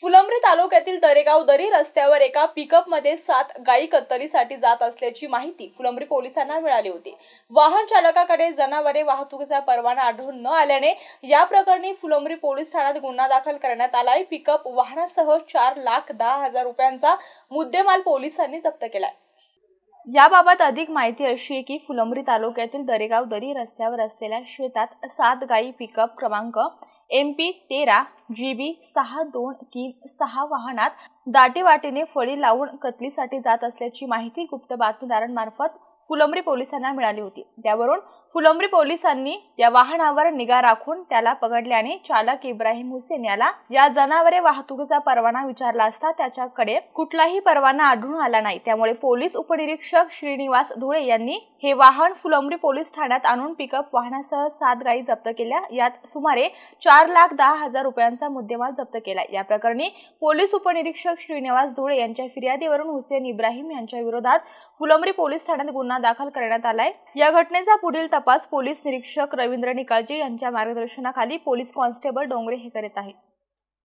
फुलंब्री तालुक्यातील दरेगाव दरी रस्त्यावर एका पिकअपमध्ये सात गायी कत्तलीसाठी जात असल्याची माहिती फुलंब्री पोलिसांना मिळाली होती वाहन चालकाकडे जनावरे वाहतुकीचा परवाना आढळून न आल्याने या प्रकरणी फुलंब्री पोलीस ठाण्यात गुन्हा दाखल करण्यात आलाय पिकअप वाहनासह चार लाख दहा हजार रुपयांचा मुद्देमाल पोलिसांनी जप्त केलाय याबाबत अधिक माहिती अशी आहे की फुलंब्री तालुक्यातील दरेगाव दरी रस्त्यावर असलेल्या शेतात सात गायी पिकअप क्रमांक एम पी तेरा जी बी सहा दोन तीन सहा वाहनात दाटेवाटेने फळी लावून कतलीसाठी जात असल्याची माहिती गुप्त बातमीदारांमार्फत फुलंब्री पोलिसांना मिळाली होती त्यावरून फुलंब्री पोलिसांनी या वाहनावर निगा राखून त्याला पकडल्याने चालक इब्राहिम हुसेन याला या जनावरे वाहतुकीचा परवाना विचारला असता त्याच्याकडे कुठलाही परवाना आढळून आला नाही त्यामुळे पोलीस उपनिरीक्षक श्रीनिवास धुळे यांनी हे वाहन फुलंब्री पोलीस ठाण्यात आणून पिकअप वाहनासह सात गाई जप्त केल्या यात सुमारे चार लाख दहा हजार रुपयांचा मुद्देमाल जप्त केला या प्रकरणी पोलीस उपनिरीक्षक श्रीनिवास धुळे यांच्या फिर्यादीवरून हुसेन इब्राहिम यांच्या विरोधात फुलंब्री पोलीस ठाण्यात गुन्हा गुन्हा दाखल करण्यात आलाय या घटनेचा पुढील तपास पोलीस निरीक्षक रवींद्र निकाळजे यांच्या मार्गदर्शनाखाली पोलीस कॉन्स्टेबल डोंगरे हे करीत आहेत